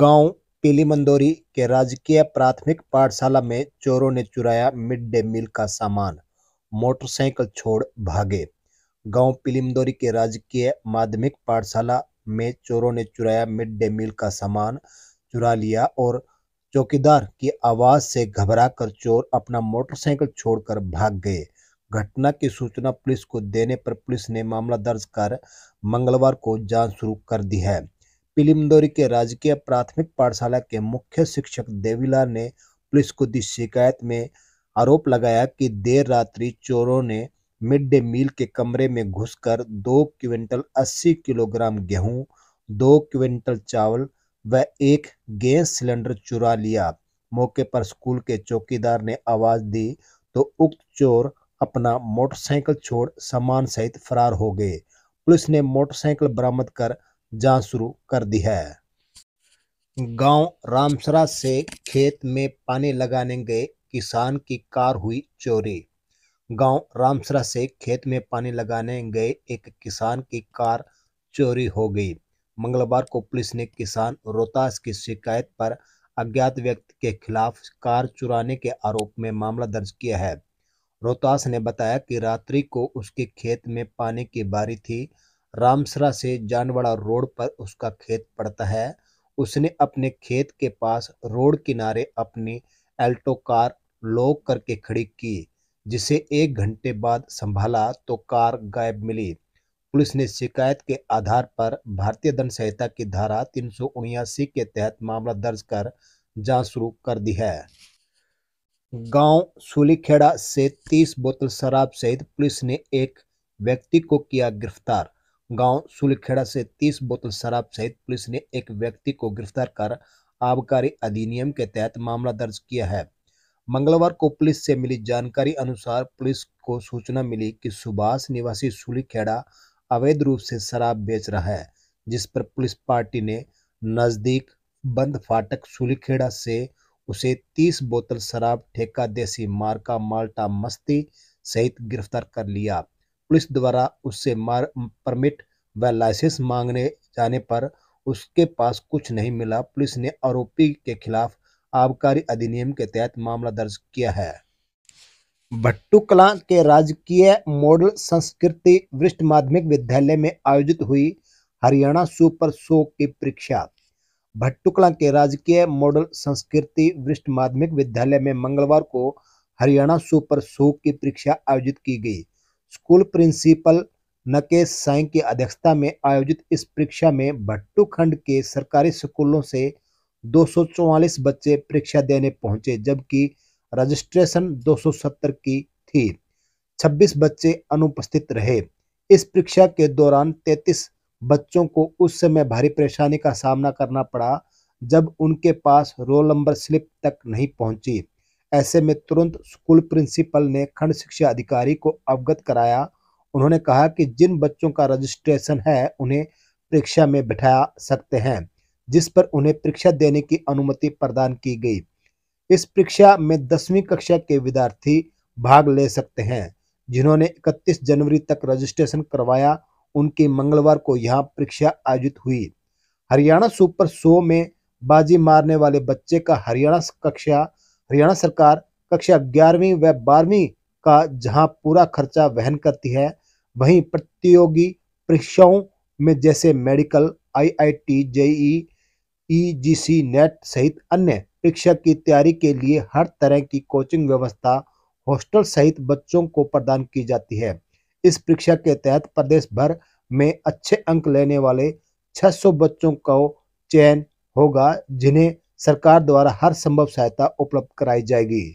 गांव पीलीमंदोरी के राजकीय प्राथमिक पाठशाला में चोरों ने चुराया मिड डे मील का सामान मोटरसाइकिल छोड़ भागे गांव पीलीमंदोरी के राजकीय माध्यमिक पाठशाला में चोरों ने चुराया मिड डे मील का सामान चुरा लिया और चौकीदार की आवाज से घबराकर चोर अपना मोटरसाइकिल छोड़कर भाग गए घटना की सूचना पुलिस को देने पर पुलिस ने मामला दर्ज कर मंगलवार को जांच शुरू कर दी है पिलिमदोरी के राजकीय प्राथमिक पाठशाला के मुख्य शिक्षक देवीलाल ने पुलिस को दी शिकायत में आरोप लगाया कि देर रात्रि चोरों ने मिड डे मील के कमरे में घुसकर दो क्विंटल 80 किलोग्राम गेहूं, दो क्विंटल चावल व एक गैस सिलेंडर चुरा लिया मौके पर स्कूल के चौकीदार ने आवाज दी तो उक्त चोर अपना मोटरसाइकिल छोड़ सामान सहित फरार हो गए पुलिस ने मोटरसाइकिल बरामद कर जांच शुरू कर दी है गांव रामसरा से खेत में पानी लगाने गए किसान की कार हुई चोरी गांव रामसरा से खेत में पानी लगाने गए एक किसान की कार चोरी हो गई मंगलवार को पुलिस ने किसान रोहतास की शिकायत पर अज्ञात व्यक्ति के खिलाफ कार चुराने के आरोप में मामला दर्ज किया है रोहतास ने बताया कि रात्रि को उसके खेत में पानी की बारी थी रामसरा से जानवाड़ा रोड पर उसका खेत पड़ता है उसने अपने खेत के पास रोड किनारे अपनी एल्टो कार लॉक करके खड़ी की जिसे एक घंटे बाद संभाला तो कार गायब मिली पुलिस ने शिकायत के आधार पर भारतीय दंड संहिता की धारा तीन के तहत मामला दर्ज कर जांच शुरू कर दी है गांव सुलीखेड़ा से 30 बोतल शराब सहित पुलिस ने एक व्यक्ति को किया गिरफ्तार गांव सुलखेड़ा से 30 बोतल शराब सहित पुलिस ने एक व्यक्ति को गिरफ्तार कर आबकारी अधिनियम के तहत मामला दर्ज किया है मंगलवार को पुलिस से मिली जानकारी अनुसार पुलिस को सूचना मिली कि सुभाष निवासी सुलखेड़ा अवैध रूप से शराब बेच रहा है जिस पर पुलिस पार्टी ने नज़दीक बंद फाटक सुलखेड़ा से उसे 30 बोतल शराब ठेका देसी मार्का माल्टा मस्ती सहित गिरफ्तार कर लिया पुलिस द्वारा उससे मार परमिट व लाइसेंस मांगने जाने पर उसके पास कुछ नहीं मिला पुलिस ने आरोपी के खिलाफ आबकारी अधिनियम के तहत मामला दर्ज किया है भट्टू कला के राजकीय मॉडल संस्कृति वरिष्ठ माध्यमिक विद्यालय में आयोजित हुई हरियाणा सुपर शो की परीक्षा भट्टुकला के राजकीय मॉडल संस्कृति वरिष्ठ माध्यमिक विद्यालय में मंगलवार को हरियाणा सुपर शो की परीक्षा आयोजित की गई स्कूल प्रिंसिपल नकेश साई की अध्यक्षता में आयोजित इस परीक्षा में भट्टू खंड के सरकारी स्कूलों से दो बच्चे परीक्षा देने पहुंचे जबकि रजिस्ट्रेशन 270 की थी 26 बच्चे अनुपस्थित रहे इस परीक्षा के दौरान 33 बच्चों को उस समय भारी परेशानी का सामना करना पड़ा जब उनके पास रोल नंबर स्लिप तक नहीं पहुंची ऐसे में तुरंत स्कूल प्रिंसिपल ने खंड शिक्षा अधिकारी को अवगत कराया उन्होंने कहा कि जिन बच्चों का रजिस्ट्रेशन है उन्हें परीक्षा में बैठा सकते हैं जिस पर उन्हें परीक्षा देने की अनुमति प्रदान की गई इस परीक्षा में दसवीं कक्षा के विद्यार्थी भाग ले सकते हैं जिन्होंने 31 जनवरी तक रजिस्ट्रेशन करवाया उनकी मंगलवार को यहां परीक्षा आयोजित हुई हरियाणा सुपर शो में बाजी मारने वाले बच्चे का हरियाणा कक्षा हरियाणा सरकार कक्षा ग्यारहवीं व बारहवीं का जहां पूरा खर्चा वहन करती है वहीं प्रतियोगी परीक्षाओं में जैसे medical IIT JEE UGC NET सहित अन्य परीक्षा की तैयारी के लिए हर तरह की कोचिंग व्यवस्था हॉस्टल सहित बच्चों को प्रदान की जाती है इस परीक्षा के तहत प्रदेश भर में अच्छे अंक लेने वाले 600 बच्चों का चयन होगा जिन्हें सरकार द्वारा हर संभव सहायता उपलब्ध कराई जाएगी